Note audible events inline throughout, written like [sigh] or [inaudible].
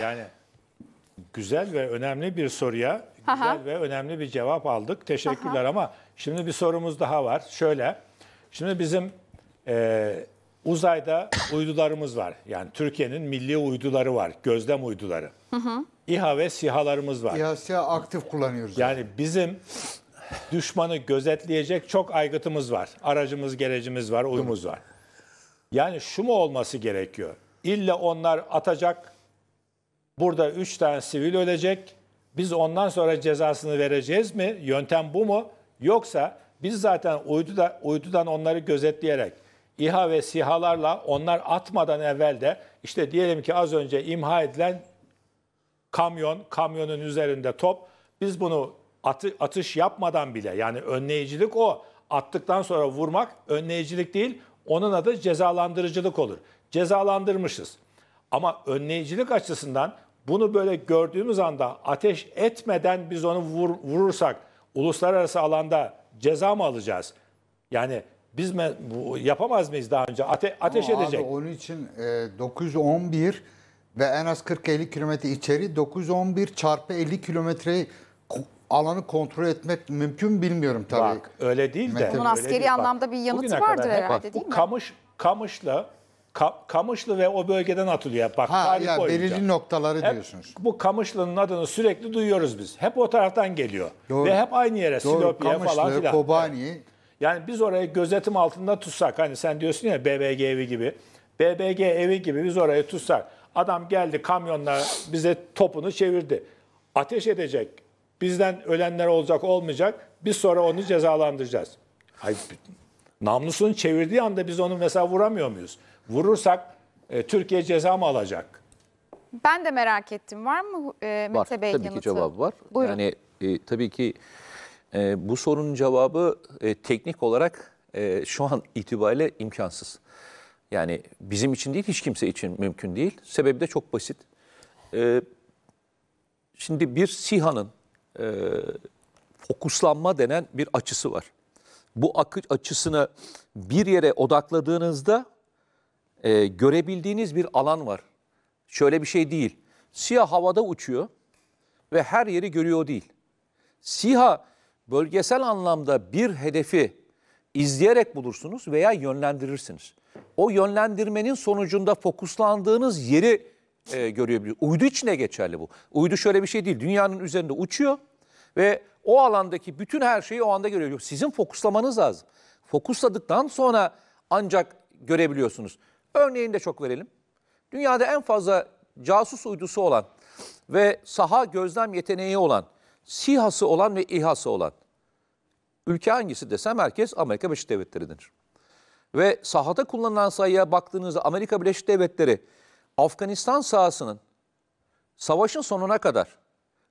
Yani güzel ve önemli bir soruya güzel Aha. ve önemli bir cevap aldık. Teşekkürler Aha. ama şimdi bir sorumuz daha var. Şöyle, şimdi bizim e, uzayda uydularımız var. Yani Türkiye'nin milli uyduları var, gözlem uyduları. Hı hı. İHA ve SİHA'larımız var. İHA, SİHA aktif kullanıyoruz. Yani bizim düşmanı gözetleyecek çok aygıtımız var. Aracımız, gerecimiz var, uyumuz var. Yani şu mu olması gerekiyor? İlla onlar atacak, Burada 3 tane sivil ölecek. Biz ondan sonra cezasını vereceğiz mi? Yöntem bu mu? Yoksa biz zaten uyduda, uydudan onları gözetleyerek İHA ve SİHA'larla onlar atmadan evvel de işte diyelim ki az önce imha edilen kamyon, kamyonun üzerinde top. Biz bunu atı, atış yapmadan bile yani önleyicilik o. Attıktan sonra vurmak önleyicilik değil. Onun adı cezalandırıcılık olur. Cezalandırmışız. Ama önleyicilik açısından bunu böyle gördüğümüz anda ateş etmeden biz onu vur, vurursak uluslararası alanda ceza mı alacağız? Yani biz mi, bu, yapamaz mıyız daha önce? Ate, ateş Ama edecek. Abi onun için e, 911 ve en az 40-50 kilometre içeri 911 çarpı 50 kilometreyi alanı kontrol etmek mümkün bilmiyorum tabii. Bak, öyle değil de. Bunun askeri değil. anlamda bir yanıtı vardır herhalde bak, değil mi? Kamış, kamışla Ka- Kamışlı ve o bölgeden atılıyor. Bak Ha ya belirli noktaları Hep diyorsunuz. bu Kamışlı'nın adını sürekli duyuyoruz biz. Hep o taraftan geliyor. Doğru. Ve hep aynı yere Doğru Silopya falan filan. Kobani. Yani biz orayı gözetim altında tutsak hani sen diyorsun ya BBG evi gibi. BBG evi gibi biz orayı tutsak. Adam geldi kamyonla bize topunu çevirdi. Ateş edecek. Bizden ölenler olacak olmayacak. Biz sonra onu cezalandıracağız. Hayır, namlusunu çevirdiği anda biz onu mesela vuramıyor muyuz? vurursak e, Türkiye ceza mı alacak? Ben de merak ettim. Var mı e, Mete var, yanıtı. tabii ki cevabı var. Buyurun. Yani e, tabii ki e, bu sorunun cevabı e, teknik olarak e, şu an itibariyle imkansız. Yani bizim için değil hiç kimse için mümkün değil. Sebebi de çok basit. E, şimdi bir SİHA'nın e, fokuslanma denen bir açısı var. Bu açısını bir yere odakladığınızda e, görebildiğiniz bir alan var. Şöyle bir şey değil. Siyah havada uçuyor ve her yeri görüyor değil. Siha bölgesel anlamda bir hedefi izleyerek bulursunuz veya yönlendirirsiniz. O yönlendirmenin sonucunda fokuslandığınız yeri e, görebilir. Uydu için ne geçerli bu. Uydu şöyle bir şey değil. Dünyanın üzerinde uçuyor ve o alandaki bütün her şeyi o anda görüyor. Sizin fokuslamanız lazım. Fokusladıktan sonra ancak görebiliyorsunuz. Örneğini de çok verelim. Dünyada en fazla casus uydusu olan ve saha gözlem yeteneği olan, SİHA'sı olan ve İHA'sı olan ülke hangisi desem herkes Amerika Birleşik Devletleri denir. Ve sahada kullanılan sayıya baktığınızda Amerika Birleşik Devletleri Afganistan sahasının savaşın sonuna kadar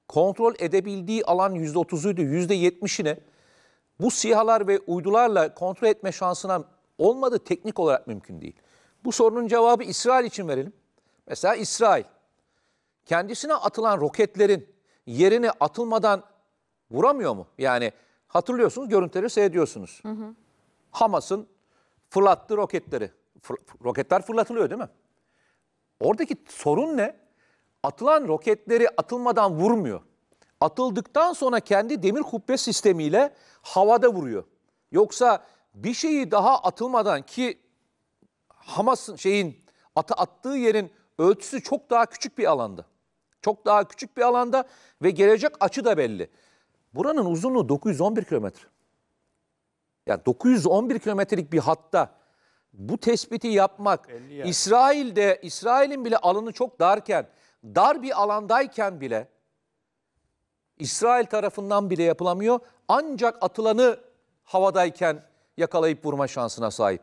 kontrol edebildiği alan %30'uydu, %70'ine bu SİHA'lar ve uydularla kontrol etme şansına olmadı teknik olarak mümkün değil. Bu sorunun cevabı İsrail için verelim. Mesela İsrail kendisine atılan roketlerin yerini atılmadan vuramıyor mu? Yani hatırlıyorsunuz görüntüleri seyrediyorsunuz. Hamas'ın fırlattığı roketleri. Fır, roketler fırlatılıyor değil mi? Oradaki sorun ne? Atılan roketleri atılmadan vurmuyor. Atıldıktan sonra kendi demir kubbe sistemiyle havada vuruyor. Yoksa bir şeyi daha atılmadan ki Hamas'ın şeyin atı attığı yerin ölçüsü çok daha küçük bir alanda. Çok daha küçük bir alanda ve gelecek açı da belli. Buranın uzunluğu 911 kilometre. Yani 911 kilometrelik bir hatta bu tespiti yapmak yani. İsrail'de İsrail'in bile alanı çok darken dar bir alandayken bile İsrail tarafından bile yapılamıyor. Ancak atılanı havadayken yakalayıp vurma şansına sahip.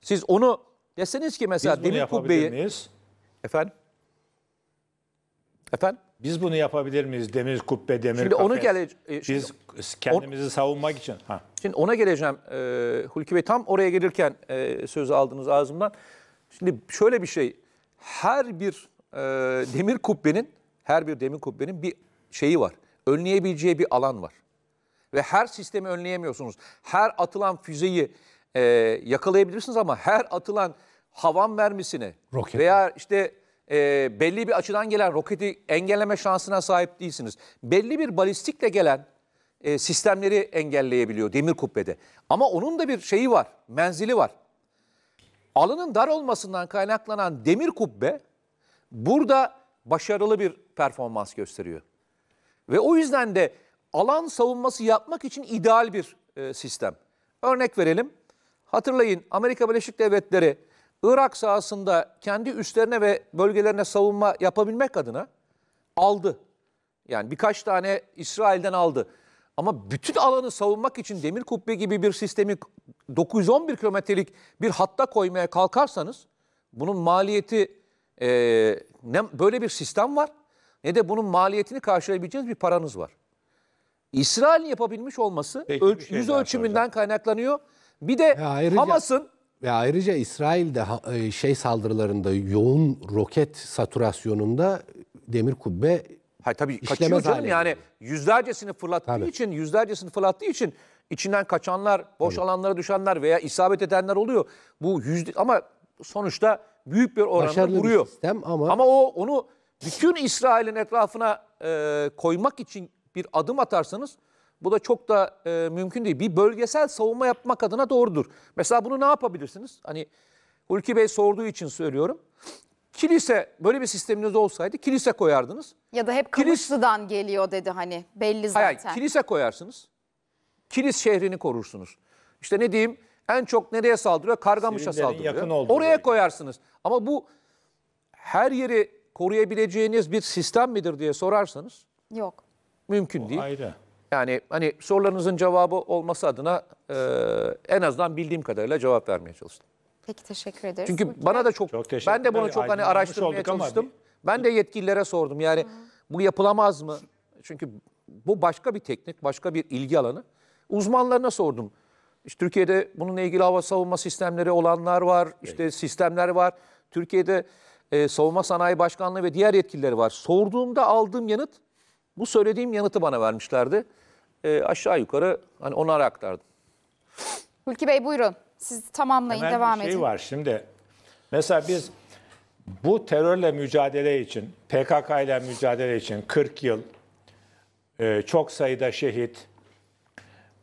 Siz onu Deseniz ki mesela Biz demir yapabilir kubbeyi... miyiz? Efendim? Efendim? Biz bunu yapabilir miyiz? Demir kubbe, demir Şimdi kafes. onu gele... E, şimdi Biz kendimizi on... savunmak için. Ha. Şimdi ona geleceğim e, Hulki Bey. Tam oraya gelirken e, sözü aldınız ağzımdan. Şimdi şöyle bir şey. Her bir e, demir kubbenin, her bir demir kubbenin bir şeyi var. Önleyebileceği bir alan var. Ve her sistemi önleyemiyorsunuz. Her atılan füzeyi e, yakalayabilirsiniz ama her atılan havan mermisini Roket. veya işte e, belli bir açıdan gelen roketi engelleme şansına sahip değilsiniz. Belli bir balistikle gelen e, sistemleri engelleyebiliyor demir kubbede. Ama onun da bir şeyi var, menzili var. Alanın dar olmasından kaynaklanan demir kubbe burada başarılı bir performans gösteriyor. Ve o yüzden de alan savunması yapmak için ideal bir e, sistem. Örnek verelim. Hatırlayın Amerika Birleşik Devletleri Irak sahasında kendi üslerine ve bölgelerine savunma yapabilmek adına aldı. Yani birkaç tane İsrail'den aldı. Ama bütün alanı savunmak için demir kubbe gibi bir sistemi 911 kilometrelik bir hatta koymaya kalkarsanız bunun maliyeti e, ne böyle bir sistem var ne de bunun maliyetini karşılayabileceğiniz bir paranız var. İsrail'in yapabilmiş olması Peki, ölç, şey yüz ölçümünden soracağım. kaynaklanıyor. Bir de ya ayrıca, Hamas'ın ve ayrıca İsrail'de e, şey saldırılarında yoğun roket saturasyonunda demir kubbe Hayır tabii kaçıyor canım yani yüzlercesini fırlattığı tabii. için yüzlercesini fırlattığı için içinden kaçanlar, boş tabii. alanlara düşenler veya isabet edenler oluyor. Bu yüzde ama sonuçta büyük bir oranda Başarılı vuruyor. Bir sistem ama ama o onu bütün İsrail'in etrafına e, koymak için bir adım atarsanız bu da çok da e, mümkün değil. Bir bölgesel savunma yapmak adına doğrudur. Mesela bunu ne yapabilirsiniz? Hani Hulki Bey sorduğu için söylüyorum. Kilise böyle bir sisteminiz olsaydı kilise koyardınız. Ya da hep Kılıçlı'dan geliyor dedi hani belli zaten. Hayır, kilise koyarsınız. Kilis şehrini korursunuz. İşte ne diyeyim en çok nereye saldırıyor? Kargamış'a Sivillerin saldırıyor. yakın Oraya bölge. koyarsınız. Ama bu her yeri koruyabileceğiniz bir sistem midir diye sorarsanız Yok. mümkün değil. Ayrı. Yani hani sorularınızın cevabı olması adına e, en azından bildiğim kadarıyla cevap vermeye çalıştım. Peki teşekkür ederiz. Çünkü Burcu bana da çok, çok ben de bunu çok hani araştırmaya çalıştım. Ben de yetkililere sordum yani Hı. bu yapılamaz mı? Çünkü bu başka bir teknik, başka bir ilgi alanı. Uzmanlarına sordum. İşte Türkiye'de bununla ilgili hava savunma sistemleri olanlar var, işte evet. sistemler var. Türkiye'de e, Savunma Sanayi Başkanlığı ve diğer yetkilileri var. Sorduğumda aldığım yanıt, bu söylediğim yanıtı bana vermişlerdi e, aşağı yukarı hani onlara aktardım. Hulki Bey buyurun. Siz tamamlayın, Hemen devam bir şey edin. var şimdi. Mesela biz bu terörle mücadele için, PKK ile mücadele için 40 yıl, e, çok sayıda şehit,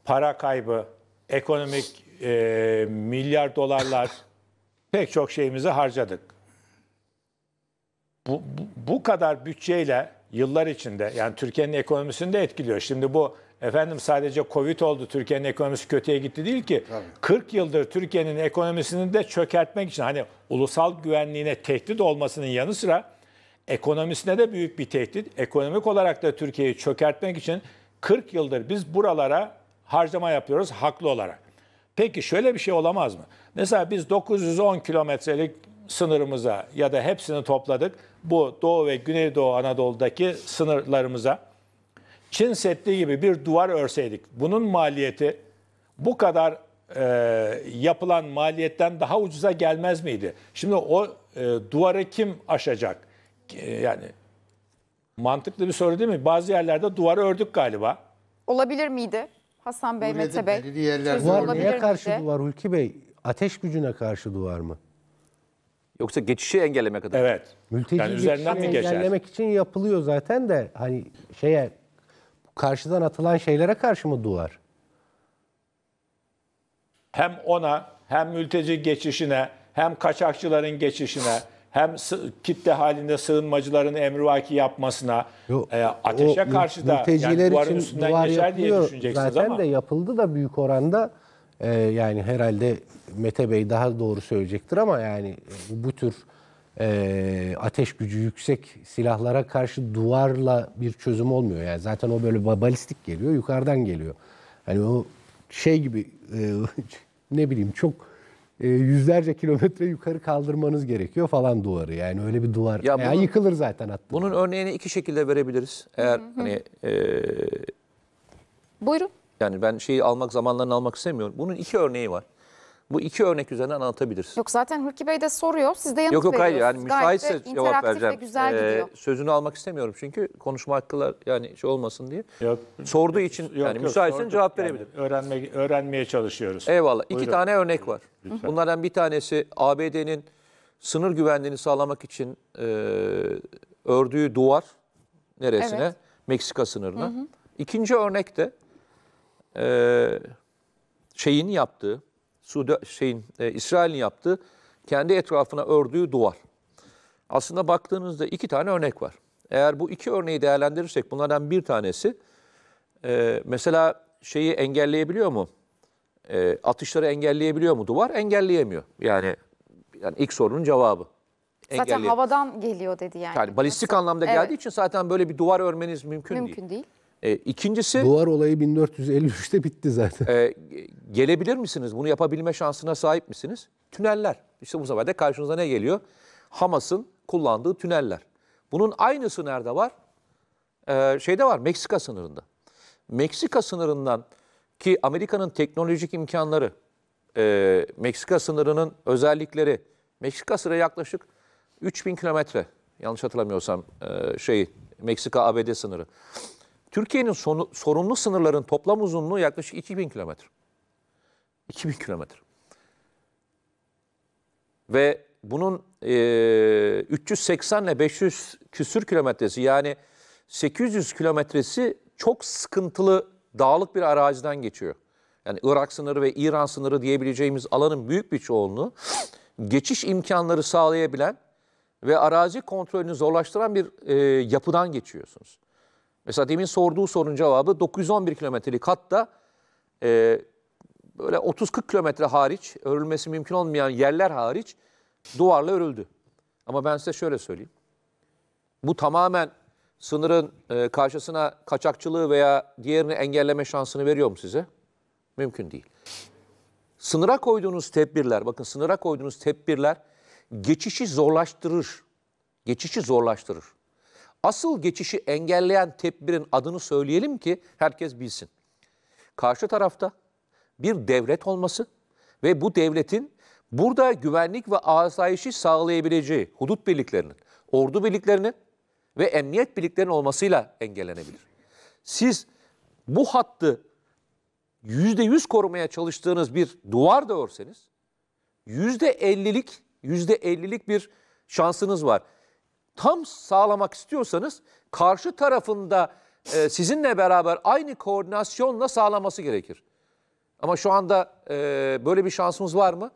para kaybı, ekonomik e, milyar dolarlar [coughs] pek çok şeyimizi harcadık. Bu, bu, bu kadar bütçeyle yıllar içinde yani Türkiye'nin ekonomisini de etkiliyor. Şimdi bu Efendim sadece Covid oldu Türkiye'nin ekonomisi kötüye gitti değil ki. Tabii. 40 yıldır Türkiye'nin ekonomisini de çökertmek için hani ulusal güvenliğine tehdit olmasının yanı sıra ekonomisine de büyük bir tehdit. Ekonomik olarak da Türkiye'yi çökertmek için 40 yıldır biz buralara harcama yapıyoruz haklı olarak. Peki şöyle bir şey olamaz mı? Mesela biz 910 kilometrelik sınırımıza ya da hepsini topladık. Bu Doğu ve Güneydoğu Anadolu'daki sınırlarımıza Çin Seddi gibi bir duvar örseydik, bunun maliyeti bu kadar e, yapılan maliyetten daha ucuza gelmez miydi? Şimdi o e, duvarı kim aşacak? E, yani mantıklı bir soru değil mi? Bazı yerlerde duvarı ördük galiba. Olabilir miydi? Hasan Bey, Mete Bey. Duvar neye karşı miydi? duvar Hulki Bey? Ateş gücüne karşı duvar mı? Yoksa geçişi engellemek adına. Evet. Mülteci yani üzerinden mi geçer? engellemek için yapılıyor zaten de hani şeye karşıdan atılan şeylere karşı mı duvar? Hem ona hem mülteci geçişine hem kaçakçıların geçişine hem kitle halinde sığınmacıların emrivaki yapmasına Yo, e, ateşe karşı da yani duvarın için üstünden duvar geçer diye düşüneceksiniz zaten ama. Zaten de yapıldı da büyük oranda e, yani herhalde Mete Bey daha doğru söyleyecektir ama yani bu tür ee, ateş gücü yüksek silahlara karşı duvarla bir çözüm olmuyor. Yani zaten o böyle balistik geliyor, yukarıdan geliyor. Hani o şey gibi e, [laughs] ne bileyim çok e, yüzlerce kilometre yukarı kaldırmanız gerekiyor falan duvarı. Yani öyle bir duvar ya bunun, yani yıkılır zaten hatta. Bunun örneğini iki şekilde verebiliriz. Eğer hı hı. hani e, Buyurun. Yani ben şeyi almak zamanlarını almak istemiyorum. Bunun iki örneği var. Bu iki örnek üzerinden anlatabiliriz. Yok zaten Hürki Bey de soruyor. Siz de yanıt Yok yok hayır yani Gayet müsaitse cevap vereceğim. Ve güzel ee, Sözünü almak istemiyorum çünkü konuşma hakkılar yani şey olmasın diye. Yok, Sorduğu için yok, yani yok, cevap verebilirim. Yani öğrenme, öğrenmeye çalışıyoruz. Eyvallah. Buyurun. İki tane örnek var. Lütfen. Bunlardan bir tanesi ABD'nin sınır güvenliğini sağlamak için e, ördüğü duvar neresine? Evet. Meksika sınırına. Hı hı. İkinci örnek de e, şeyin yaptığı Suudi şeyin e, İsrail'in yaptığı kendi etrafına ördüğü duvar. Aslında baktığınızda iki tane örnek var. Eğer bu iki örneği değerlendirirsek bunlardan bir tanesi e, mesela şeyi engelleyebiliyor mu? E, atışları engelleyebiliyor mu duvar? Engelleyemiyor. Yani yani ilk sorunun cevabı. Zaten havadan geliyor dedi yani. Yani balistik Nasıl? anlamda geldiği Evet. için zaten böyle bir duvar örmeniz mümkün, değil. Mümkün değil. E, ikincisi... Duvar olayı 1453'te bitti zaten. E, gelebilir misiniz? Bunu yapabilme şansına sahip misiniz? Tüneller. İşte bu sefer de karşınıza ne geliyor? Hamas'ın kullandığı tüneller. Bunun aynısı nerede var? E, şeyde var, Meksika sınırında. Meksika sınırından ki Amerika'nın teknolojik imkanları, e, Meksika sınırının özellikleri, Meksika sınırı yaklaşık 3000 kilometre, yanlış hatırlamıyorsam e, şey, Meksika-ABD sınırı. Türkiye'nin sonu, sorunlu sınırların toplam uzunluğu yaklaşık 2000 kilometre. 2000 kilometre. Ve bunun e, 380 ile 500 küsür kilometresi yani 800 kilometresi çok sıkıntılı dağlık bir araziden geçiyor. Yani Irak sınırı ve İran sınırı diyebileceğimiz alanın büyük bir çoğunluğu geçiş imkanları sağlayabilen ve arazi kontrolünü zorlaştıran bir e, yapıdan geçiyorsunuz. Mesela demin sorduğu sorunun cevabı 911 kilometrelik hatta e, böyle 30-40 kilometre hariç, örülmesi mümkün olmayan yerler hariç duvarla örüldü. Ama ben size şöyle söyleyeyim. Bu tamamen sınırın e, karşısına kaçakçılığı veya diğerini engelleme şansını veriyor mu size? Mümkün değil. Sınıra koyduğunuz tedbirler, bakın sınıra koyduğunuz tedbirler geçişi zorlaştırır. Geçişi zorlaştırır. Asıl geçişi engelleyen tedbirin adını söyleyelim ki herkes bilsin. Karşı tarafta bir devlet olması ve bu devletin burada güvenlik ve asayişi sağlayabileceği hudut birliklerinin, ordu birliklerinin ve emniyet birliklerinin olmasıyla engellenebilir. Siz bu hattı yüzde yüz korumaya çalıştığınız bir duvar da örseniz yüzde ellilik yüzde ellilik bir şansınız var tam sağlamak istiyorsanız karşı tarafında e, sizinle beraber aynı koordinasyonla sağlaması gerekir. Ama şu anda e, böyle bir şansımız var mı?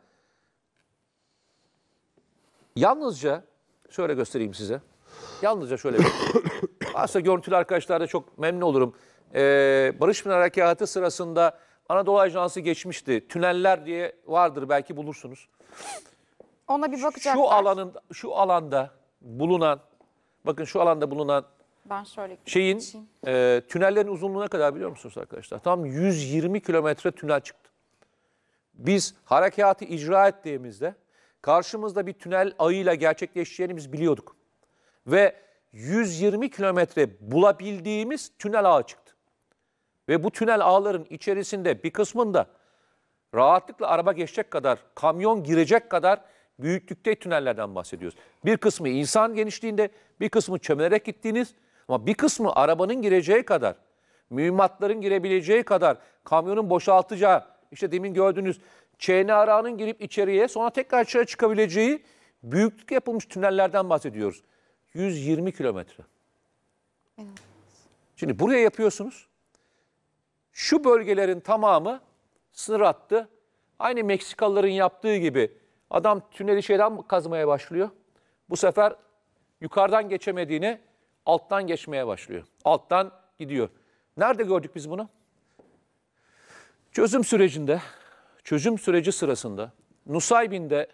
Yalnızca şöyle göstereyim size. Yalnızca şöyle bir. [coughs] Varsa görüntülü arkadaşlar da çok memnun olurum. Ee, Barış Bin Harekatı sırasında Anadolu Ajansı geçmişti. Tüneller diye vardır belki bulursunuz. Ona bir bakacaklar. Şu alanın şu alanda bulunan, bakın şu alanda bulunan ben şöyle şeyin e, tünellerin uzunluğuna kadar biliyor musunuz arkadaşlar? Tam 120 kilometre tünel çıktı. Biz harekatı icra ettiğimizde karşımızda bir tünel ayıyla gerçekleşeceğini biz biliyorduk. Ve 120 kilometre bulabildiğimiz tünel ağı çıktı. Ve bu tünel ağların içerisinde bir kısmında rahatlıkla araba geçecek kadar, kamyon girecek kadar büyüklükte tünellerden bahsediyoruz. Bir kısmı insan genişliğinde, bir kısmı çömelerek gittiğiniz ama bir kısmı arabanın gireceği kadar, mühimmatların girebileceği kadar, kamyonun boşaltacağı, işte demin gördüğünüz ÇNRA'nın girip içeriye sonra tekrar dışarı çıkabileceği büyüklük yapılmış tünellerden bahsediyoruz. 120 kilometre. Evet. Şimdi buraya yapıyorsunuz. Şu bölgelerin tamamı sınır attı. Aynı Meksikalıların yaptığı gibi Adam tüneli şeyden kazmaya başlıyor. Bu sefer yukarıdan geçemediğini alttan geçmeye başlıyor. Alttan gidiyor. Nerede gördük biz bunu? Çözüm sürecinde, çözüm süreci sırasında Nusaybin'de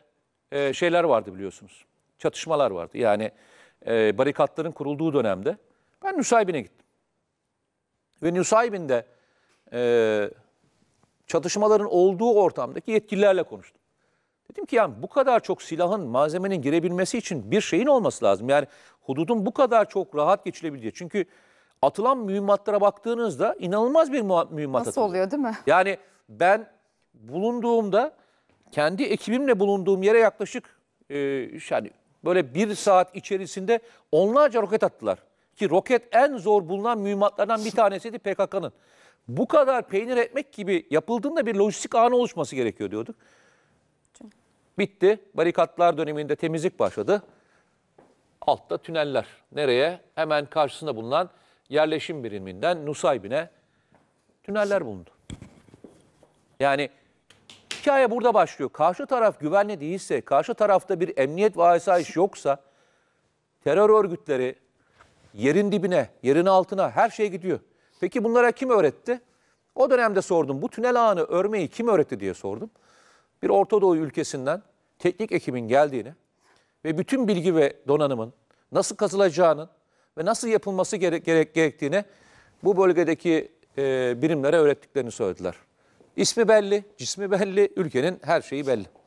e, şeyler vardı biliyorsunuz. Çatışmalar vardı. Yani e, barikatların kurulduğu dönemde ben Nusaybin'e gittim. Ve Nusaybin'de e, çatışmaların olduğu ortamdaki yetkililerle konuştum. Dedim ki yani bu kadar çok silahın, malzemenin girebilmesi için bir şeyin olması lazım. Yani hududun bu kadar çok rahat geçilebileceği. Çünkü atılan mühimmatlara baktığınızda inanılmaz bir mühimmat Nasıl atılıyor. oluyor değil mi? Yani ben bulunduğumda kendi ekibimle bulunduğum yere yaklaşık e, yani böyle bir saat içerisinde onlarca roket attılar. Ki roket en zor bulunan mühimmatlardan bir tanesiydi PKK'nın. Bu kadar peynir etmek gibi yapıldığında bir lojistik ağın oluşması gerekiyor diyorduk. Bitti. Barikatlar döneminde temizlik başladı. Altta tüneller. Nereye? Hemen karşısında bulunan yerleşim biriminden Nusaybin'e tüneller bulundu. Yani hikaye burada başlıyor. Karşı taraf güvenli değilse, karşı tarafta bir emniyet ve asayiş yoksa terör örgütleri yerin dibine, yerin altına her şey gidiyor. Peki bunlara kim öğretti? O dönemde sordum. Bu tünel ağını örmeyi kim öğretti diye sordum bir Orta Doğu ülkesinden teknik ekibin geldiğini ve bütün bilgi ve donanımın nasıl kazılacağının ve nasıl yapılması gere gerek gerektiğini bu bölgedeki e, birimlere öğrettiklerini söylediler. İsmi belli, cismi belli, ülkenin her şeyi belli.